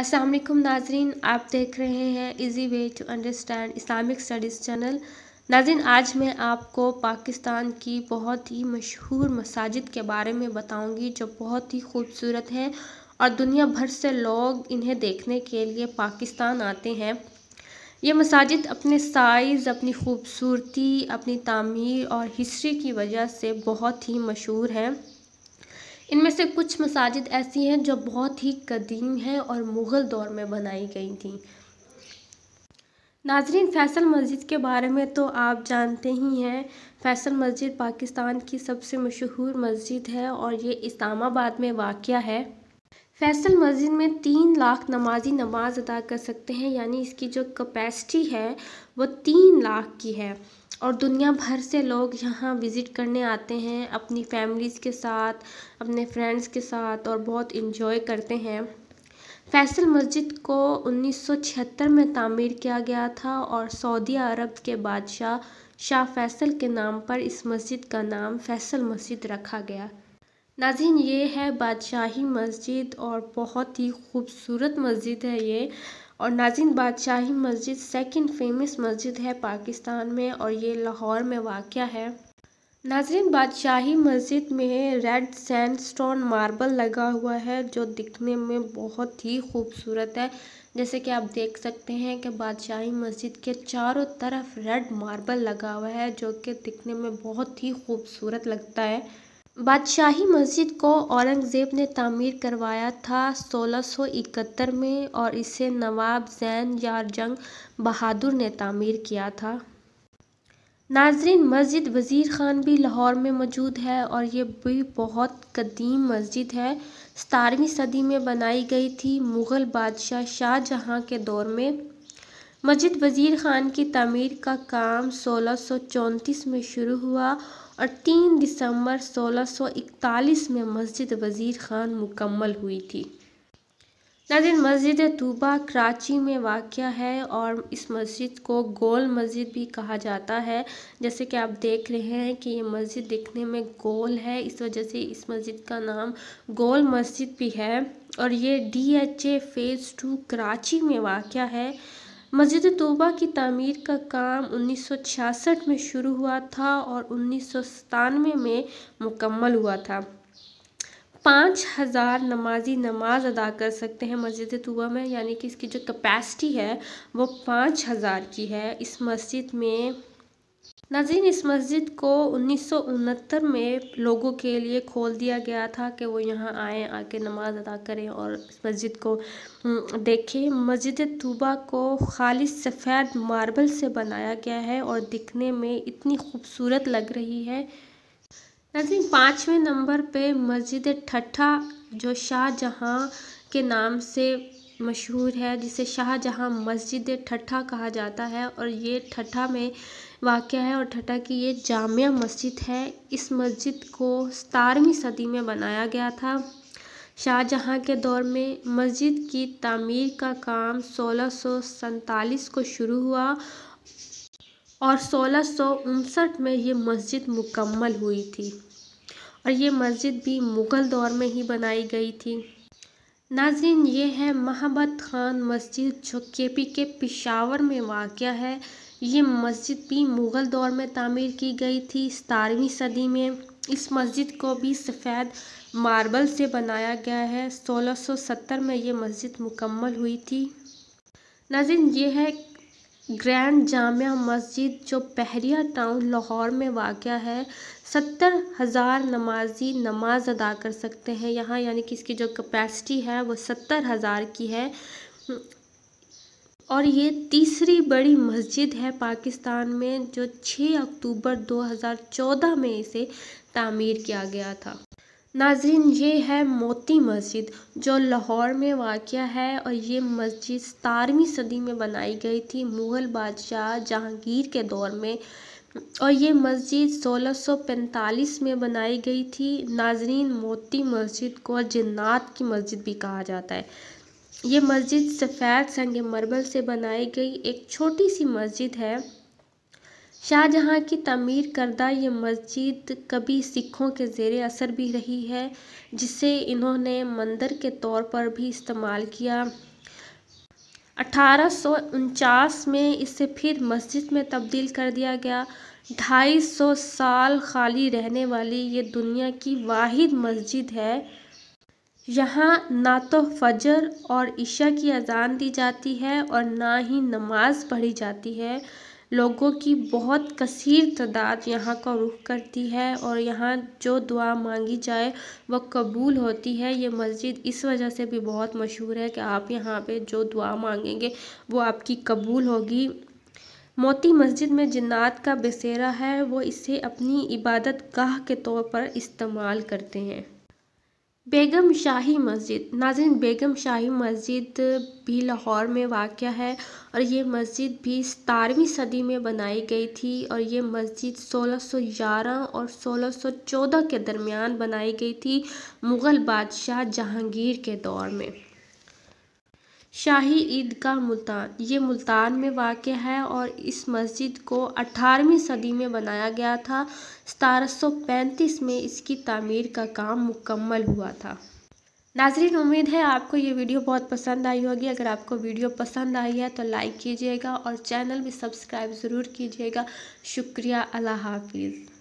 अस्सलाम वालेकुम नाजरीन आप देख रहे हैं easy way to understand Islamic studies channel नाजरीन आज मैं आपको पाकिस्तान की बहुत ही मशहूर मसाजिद के बारे में बताऊंगी जो बहुत ही खूबसूरत हैं और दुनिया भर से लोग इन्हें देखने के लिए पाकिस्तान आते हैं ये मसाजिद अपने साइज़ अपनी खूबसूरती अपनी तामीर और हिस्ट्री की वजह से बहुत ही मशहूर हैं इनमें से कुछ मसाजिद ऐसी हैं जो बहुत ही कदीम हैं और मुग़ल दौर में बनाई गई थी नाजरीन फैसल मस्जिद के बारे में तो आप जानते ही हैं फैसल मस्जिद पाकिस्तान की सबसे मशहूर मस्जिद है और ये इस्लामाबाद में वाक़ है फैसल मस्जिद में तीन लाख नमाजी नमाज अदा कर सकते हैं यानी इसकी जो कैपेसिटी है वो तीन लाख की है और दुनिया भर से लोग यहाँ विज़िट करने आते हैं अपनी फैमिलीज़ के साथ अपने फ्रेंड्स के साथ और बहुत इन्जॉय करते हैं फैसल मस्जिद को 1976 में तामीर किया गया था और सऊदी अरब के बादशाह शाह फैसल के नाम पर इस मस्जिद का नाम फैसल मस्जिद रखा गया नाजिन ये है बादशाही मस्जिद और बहुत ही खूबसूरत मस्जिद है ये और नाजिन बादशाही मस्जिद सेकंड फेमस मस्जिद है पाकिस्तान में और ये लाहौर में वाक़ है नाजिन बादशाही मस्जिद में रेड सैंड स्टोन मार्बल लगा हुआ है जो दिखने में बहुत ही खूबसूरत है जैसे कि आप देख सकते हैं कि बादशाही मस्जिद के चारों तरफ रेड मार्बल लगा हुआ है जो कि दिखने में बहुत ही खूबसूरत लगता है बादशाही मस्जिद को औरंगज़ेब ने तामीर करवाया था 1671 में और इसे नवाब जैन यार जंग बहादुर ने तामीर किया था नाजरीन मस्जिद वज़ीर ख़ान भी लाहौर में मौजूद है और ये भी बहुत कदीम मस्जिद है सतारवीं सदी में बनाई गई थी मुग़ल बादशाह शाहजहाँ के दौर में मस्जिद वज़ीर ख़ान की तमीर का काम सोलह में शुरू हुआ और 3 दिसंबर 1641 में मस्जिद वज़ीर ख़ान मुकम्मल हुई थी नाजिन मस्जिद तूबा कराची में वाक़ है और इस मस्जिद को गोल मस्जिद भी कहा जाता है जैसे कि आप देख रहे हैं कि ये मस्जिद दिखने में गोल है इस वजह से इस मस्जिद का नाम गोल मस्जिद भी है और ये D H A phase two Karachi में वाक़ है मस्जिद तोबा की तमीर का काम 1966 में शुरू हुआ था और उन्नीस में मुकम्मल हुआ था पाँच हज़ार नमाजी नमाज अदा कर सकते हैं मस्जिद तोबा में यानी कि इसकी जो कैपेसिटी है वो पाँच हज़ार की है इस मस्जिद में नाजीन इस मस्जिद को उन्नीस में लोगों के लिए खोल दिया गया था कि वो यहाँ आएँ आके नमाज़ अदा करें और इस मस्जिद को देखें मस्जिद तूबा को ख़ालि सफ़ेद मार्बल से बनाया गया है और दिखने में इतनी खूबसूरत लग रही है नाजीन पाँचवें नंबर पे मस्जिद ठट्ठा जो शाहजहाँ के नाम से मशहूर है जिसे शाहजहाँ मस्जिद ठट्ठा कहा जाता है और ये ठट्ठा में वाक़ है और ठटा की ये जामिया मस्जिद है इस मस्जिद को सतारवीं सदी में बनाया गया था शाहजहाँ के दौर में मस्जिद की तामीर का काम सोलह को शुरू हुआ और सोलह में ये मस्जिद मुकम्मल हुई थी और ये मस्जिद भी मुग़ल दौर में ही बनाई गई थी नाजिन ये है महाबत खान मस्जिद जो के पी के पिशावर में वाक़ है ये मस्जिद भी मुग़ल दौर में तामीर की गई थी सतारहवीं सदी में इस मस्जिद को भी सफ़ेद मार्बल से बनाया गया है 1670 में ये मस्जिद मुकम्मल हुई थी नाजिन ये है ग्रैंड जामिया मस्जिद जो बहरिया टाउन लाहौर में वाक़ है सत्तर हज़ार नमाजी नमाज अदा कर सकते हैं यहाँ यानी कि इसकी जो कैपेसिटी है वो सत्तर हज़ार की है और ये तीसरी बड़ी मस्जिद है पाकिस्तान में जो 6 अक्टूबर 2014 में इसे तामीर किया गया था नाजरीन ये है मोती मस्जिद जो लाहौर में वाक़ है और ये मस्जिद सतारवीं सदी में बनाई गई थी मुग़ल बादशाह जहांगीर के दौर में और ये मस्जिद 1645 में बनाई गई थी नाजरीन मोती मस्जिद को जन्नात की मस्जिद भी कहा जाता है ये मस्जिद सफ़ेद संग मरबल से बनाई गई एक छोटी सी मस्जिद है शाहजहाँ की तमीर करदा ये मस्जिद कभी सिखों के ज़ेर असर भी रही है जिसे इन्होंने मंदिर के तौर पर भी इस्तेमाल किया अठारह में इसे फिर मस्जिद में तब्दील कर दिया गया ढाई सौ साल खाली रहने वाली ये दुनिया की वाहिद मस्जिद है यहाँ ना तो फजर और ईशा की अज़ान दी जाती है और ना ही नमाज़ पढ़ी जाती है लोगों की बहुत कसीर तादाद यहाँ का रुख करती है और यहाँ जो दुआ मांगी जाए वह कबूल होती है ये मस्जिद इस वजह से भी बहुत मशहूर है कि आप यहाँ पे जो दुआ मांगेंगे वो आपकी कबूल होगी मोती मस्जिद में जन्ात का बसेरा है वो इसे अपनी इबादत गाह के तौर पर इस्तेमाल करते हैं बेगम शाही मस्जिद नाजिन बेगम शाही मस्जिद भी लाहौर में वाक़ है और ये मस्जिद भी सतारवीं सदी में बनाई गई थी और ये मस्जिद 1611 और 1614 के दरमियान बनाई गई थी मुग़ल बादशाह जहांगीर के दौर में शाही ईदगाह मुल्तान ये मुल्तान में वाक़ है और इस मस्जिद को अठारहवीं सदी में बनाया गया था सतारह सौ पैंतीस में इसकी तामीर का काम मुकम्मल हुआ था नाजरीन उम्मीद है आपको ये वीडियो बहुत पसंद आई होगी अगर आपको वीडियो पसंद आई है तो लाइक कीजिएगा और चैनल भी सब्सक्राइब ज़रूर कीजिएगा शुक्रिया अल्लाह हाफिज़